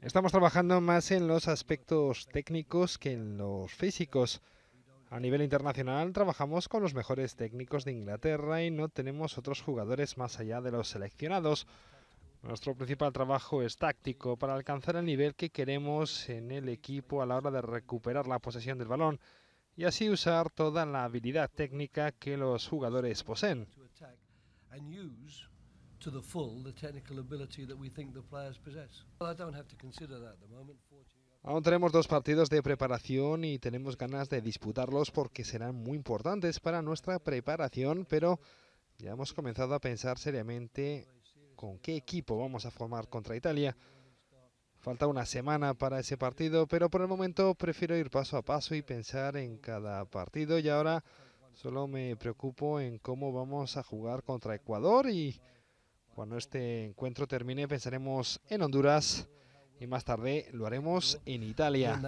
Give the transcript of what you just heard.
Estamos trabajando más en los aspectos técnicos que en los físicos. A nivel internacional trabajamos con los mejores técnicos de Inglaterra y no tenemos otros jugadores más allá de los seleccionados. Nuestro principal trabajo es táctico para alcanzar el nivel que queremos en el equipo a la hora de recuperar la posesión del balón y así usar toda la habilidad técnica que los jugadores poseen. Aún tenemos dos partidos de preparación y tenemos ganas de disputarlos porque serán muy importantes para nuestra preparación, pero ya hemos comenzado a pensar seriamente con qué equipo vamos a formar contra Italia. Falta una semana para ese partido, pero por el momento prefiero ir paso a paso y pensar en cada partido. Y ahora solo me preocupo en cómo vamos a jugar contra Ecuador y cuando este encuentro termine pensaremos en Honduras y más tarde lo haremos en Italia.